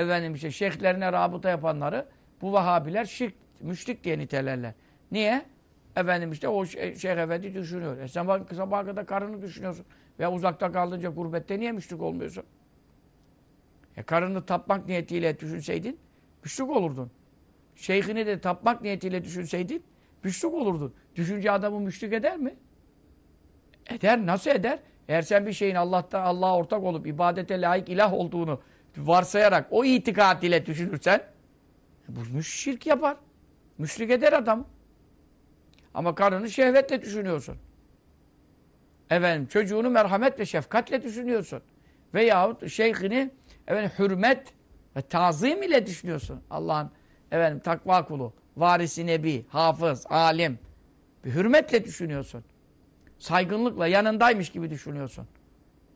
efendim işte şeyhlerine rabıta yapanları bu Vahabiler şirk, müşrik diye nitelerler. Niye? Efendim işte o şey, şeyh efendi düşünüyor. E sen bak sabaha kadar karını düşünüyorsun. Veya uzakta kaldınca gurbette niye müşrik olmuyorsun? E karını tapmak niyetiyle düşünseydin müşrik olurdun. Şeyhini de tapmak niyetiyle düşünseydin müşrik olurdun. Düşünce adamı müşrik eder mi? Eder. Nasıl eder? Eğer sen bir şeyin Allah'ta Allah'a ortak olup ibadete layık ilah olduğunu varsayarak o itikat ile düşünürsen bu şirk yapar. Müşrik eder adam. Ama karını şehvetle düşünüyorsun. Efendim çocuğunu merhamet ve şefkatle düşünüyorsun. Veyahut şeyhini efendim, hürmet ve tazim ile düşünüyorsun. Allah'ın efendim takva kulu, varisi nebi, hafız, alim. Bir hürmetle düşünüyorsun. Saygınlıkla yanındaymış gibi düşünüyorsun.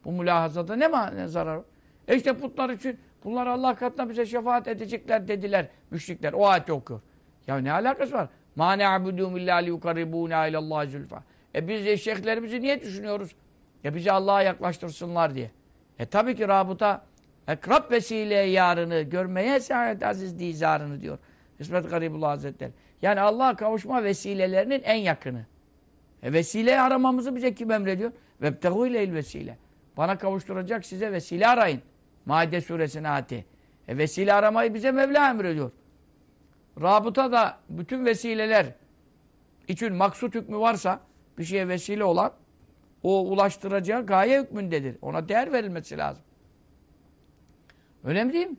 Bu mülahazada ne, ne zarar var? E işte putlar için bunlar Allah katına bize şefaat edecekler dediler müşrikler. O ayeti okuyor. Ya ne alakası var? مَا نَعْبُدُهُمْ اِلَّا لِيُقَرِّبُونَ اِلَى اللّٰهِ زُلْفَى E biz de şeyhlerimizi niye düşünüyoruz? Ya e bizi Allah'a yaklaştırsınlar diye. E tabii ki rabıta ekrab vesile yarını görmeye saadet aziz dizarını diyor. İsmet Garibullah Hazretleri. Yani Allah'a kavuşma vesilelerinin en yakını. E vesile aramamızı bize kim emrediyor? Vebtehu ile il vesile. Bana kavuşturacak size vesile arayın. Maide suresine ati. E, vesile aramayı bize Mevla emrediyor. Rabıta da bütün vesileler için maksut hükmü varsa bir şeye vesile olan o ulaştıracağı gaye hükmündedir. Ona değer verilmesi lazım. Önemli değil mi?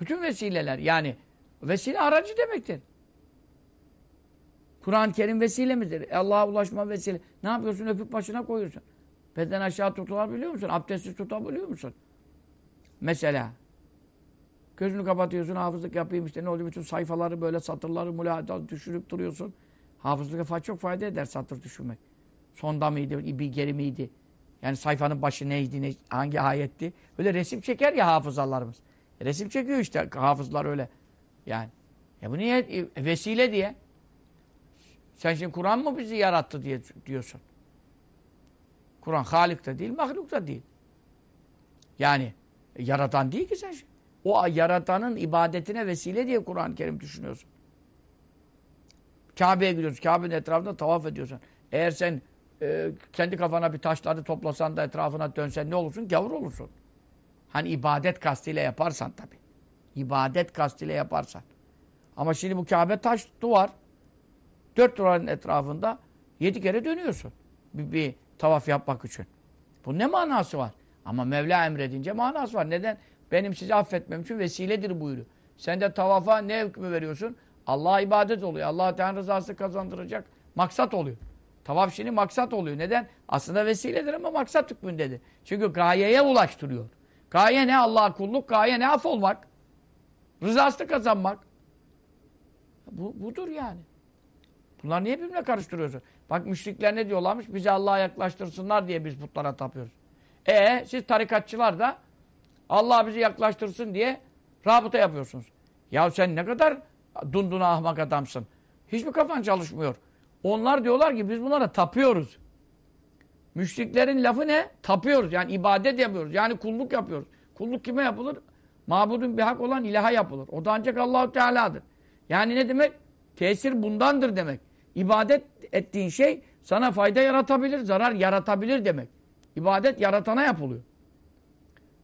Bütün vesileler yani vesile aracı demektir. Kur'an-ı Kerim vesile midir? E, Allah'a ulaşma vesile. Ne yapıyorsun? Öpüp başına koyuyorsun. Beden aşağı tutular biliyor musun? Abdestsiz tutabiliyor musun? Mesela gözünü kapatıyorsun hafızlık yapayım işte ne oluyor bütün sayfaları böyle satırları mülahata düşürüp duruyorsun. Hafızlık çok fayda eder satır düşürmek. Sonda mıydı, bir geri miydi? Yani sayfanın başı neydi, ne, hangi ayetti? Öyle resim çeker ya hafızalarımız. Resim çekiyor işte hafızlar öyle. Yani. Ya bu niye? E, vesile diye. Sen şimdi Kur'an mı bizi yarattı diye diyorsun. Kur'an Halik de değil, mahluk da değil. Yani e, yaratan değil ki sen. O yaratanın ibadetine vesile diye Kur'an-ı Kerim düşünüyorsun. Kabe'ye gidiyorsun. Kabe'nin etrafında tavaf ediyorsun. Eğer sen e, kendi kafana bir taşları toplasan da etrafına dönsen ne olursun? Gavur olursun. Hani ibadet kastıyla yaparsan tabii. İbadet kastıyla yaparsan. Ama şimdi bu Kabe taş duvar. Dört duvarın etrafında yedi kere dönüyorsun. Bir, bir tavaf yapmak için. Bu ne manası var? Ama Mevla emredince manası var. Neden? Benim sizi affetmem için vesiledir buyuruyor. Sen de tavafa ne hükmü veriyorsun? Allah'a ibadet oluyor. Allah Teala rızası kazandıracak maksat oluyor. Tavaf şimdi maksat oluyor. Neden? Aslında vesiledir ama maksat hükmündedir. Çünkü gayeye ulaştırıyor. Gaye ne? Allah'a kulluk, gaye ne? Af olmak. Rızası kazanmak. Bu, budur yani. Bunlar niye birbirine karıştırıyorsun? Bak müşrikler ne diyorlarmış? Bizi Allah'a yaklaştırsınlar diye biz putlara tapıyoruz. E siz tarikatçılar da Allah bizi yaklaştırsın diye rabıta yapıyorsunuz. Ya sen ne kadar dunduna ahmak adamsın. Hiçbir kafan çalışmıyor. Onlar diyorlar ki biz bunlara tapıyoruz. Müşriklerin lafı ne? Tapıyoruz. Yani ibadet yapıyoruz. Yani kulluk yapıyoruz. Kulluk kime yapılır? Mabudun bir hak olan ilaha yapılır. O da ancak Allahu Teala'dır. Yani ne demek? Tesir bundandır demek. İbadet ettiğin şey sana fayda yaratabilir, zarar yaratabilir demek. İbadet yaratana yapılıyor.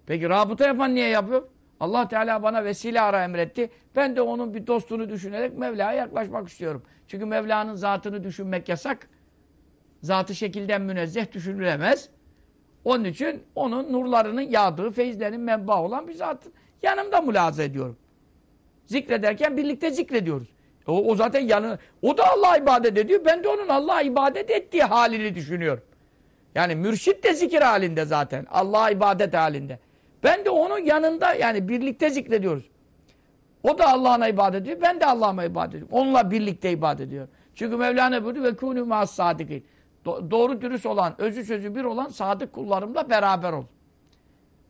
Peki rabıta yapan niye yapıyor? Allah Teala bana vesile ara emretti. Ben de onun bir dostunu düşünerek Mevla'ya yaklaşmak istiyorum. Çünkü Mevla'nın zatını düşünmek yasak. Zatı şekilden münezzeh düşünülemez. Onun için onun nurlarının yağdığı, feyizlerin menba olan bir zat yanımda mülaza ediyorum. Zikrederken birlikte zikrediyoruz. E o, o zaten yanı, o da Allah'a ibadet ediyor. Ben de onun Allah'a ibadet ettiği halini düşünüyorum. Yani mürşit de zikir halinde zaten. Allah'a ibadet halinde. Ben de onun yanında yani birlikte zikrediyoruz. O da Allah'ına ibadet ediyor. Ben de Allah'a ibadet ediyorum. Onunla birlikte ibadet ediyorum. Çünkü Mevlana buyurdu ve kûnû mâs sadikin. Doğru dürüst olan, özü sözü bir olan sadık kullarımla beraber ol.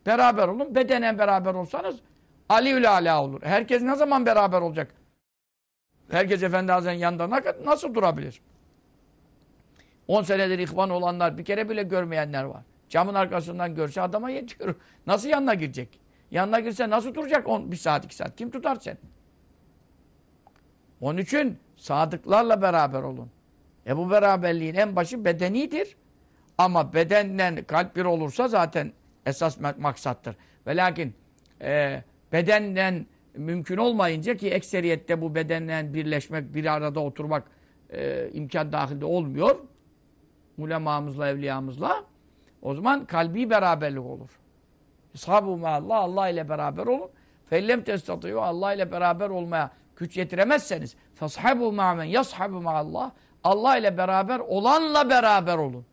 Beraber olun. Bedenen beraber olsanız Aliül Ala olur. Herkes ne zaman beraber olacak? Herkes Efendi Hazretleri'nin yanında nasıl durabilir? 10 senedir ihvan olanlar, bir kere bile görmeyenler var. Camın arkasından görse adama yetiyor. Nasıl yanına girecek? Yanına girse nasıl duracak 10, bir saat, iki saat? Kim tutar seni? Onun için sadıklarla beraber olun. E bu beraberliğin en başı bedenidir. Ama bedenden kalp bir olursa zaten esas maksattır. Ve lakin e, bedenden mümkün olmayınca ki ekseriyette bu bedenden birleşmek, bir arada oturmak e, imkan dahilde olmuyor ulemamızla, evliyamızla o zaman kalbi beraberlik olur. Sabu Allah Allah ile beraber olun. Fellem testatıyor Allah ile beraber olmaya güç yetiremezseniz fashabu ma'men yashabu Allah Allah ile beraber olanla beraber olun.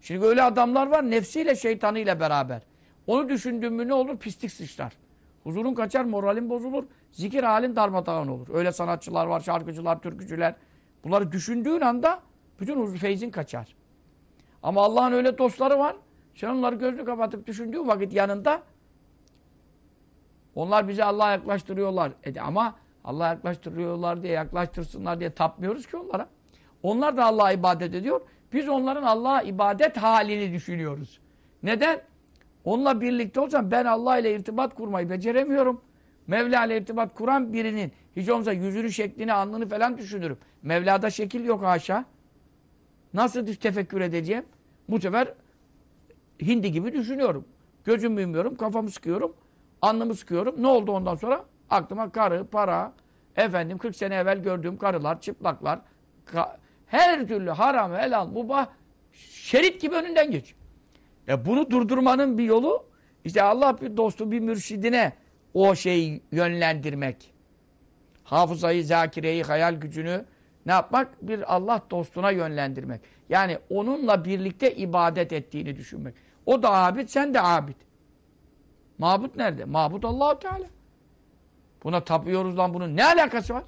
Şimdi öyle adamlar var nefsiyle şeytanıyla beraber. Onu düşündün mü ne olur? Pislik sıçrar. Huzurun kaçar, moralin bozulur. Zikir halin darmadağın olur. Öyle sanatçılar var, şarkıcılar, türkücüler. Bunları düşündüğün anda bütün huzur feyzin kaçar. Ama Allah'ın öyle dostları var. Sen onları gözünü kapatıp düşündüğün vakit yanında onlar bizi Allah'a yaklaştırıyorlar. E ama Allah'a yaklaştırıyorlar diye yaklaştırsınlar diye tapmıyoruz ki onlara. Onlar da Allah'a ibadet ediyor. Biz onların Allah'a ibadet halini düşünüyoruz. Neden? Onunla birlikte olsam ben Allah ile irtibat kurmayı beceremiyorum. Mevla ile irtibat kuran birinin hiç olmazsa yüzünü, şeklini, anlını falan düşünürüm. Mevla'da şekil yok aşağı. Nasıl düş tefekkür edeceğim? Bu sefer hindi gibi düşünüyorum. Gözümü yumuyorum, kafamı sıkıyorum, anlamı sıkıyorum. Ne oldu ondan sonra? Aklıma karı, para, efendim 40 sene evvel gördüğüm karılar, çıplaklar, ka her türlü haram, helal, mubah şerit gibi önünden geç. E bunu durdurmanın bir yolu işte Allah bir dostu, bir mürşidine o şeyi yönlendirmek. Hafızayı, zakireyi, hayal gücünü, ne yapmak? Bir Allah dostuna yönlendirmek. Yani onunla birlikte ibadet ettiğini düşünmek. O da abid, sen de abid. Mabut nerede? Mabut Allahu Teala. Buna tapıyoruz lan bunun ne alakası var?